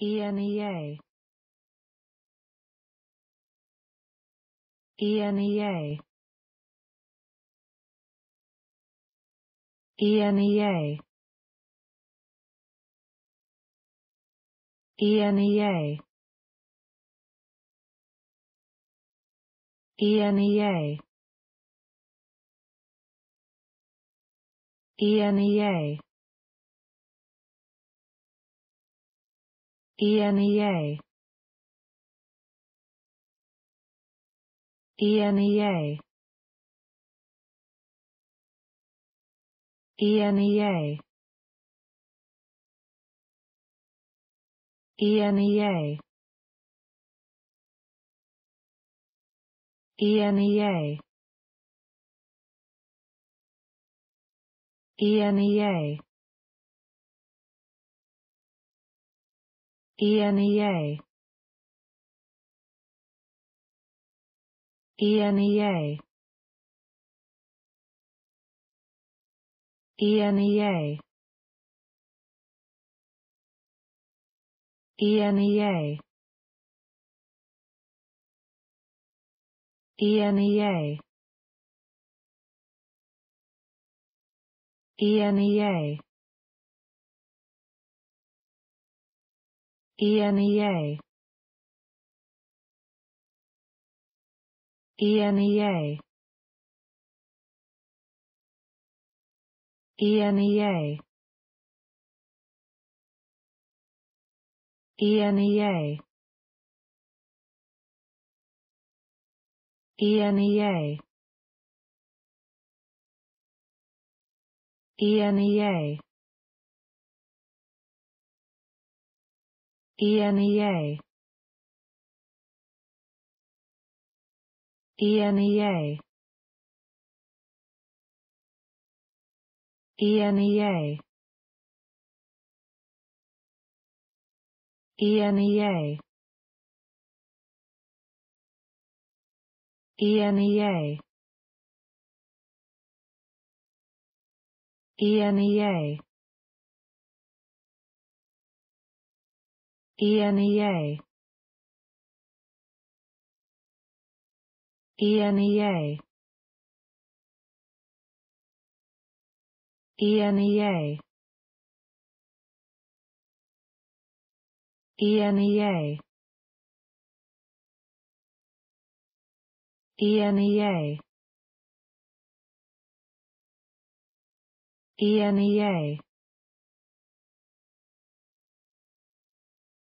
Enea. Enea. Enea. Enea. Enea. Enea. Enea. Enea. Enea. Enea. Enea. Enea. Enea. Enea. Enea. Enea. Enea. Enea. Enea. Enea. Enea. Enea. Enea. Enea. Enea. Enea. Enea. Enea. Enea. Enea. Enea. Enea. Enea. Enea. Enea.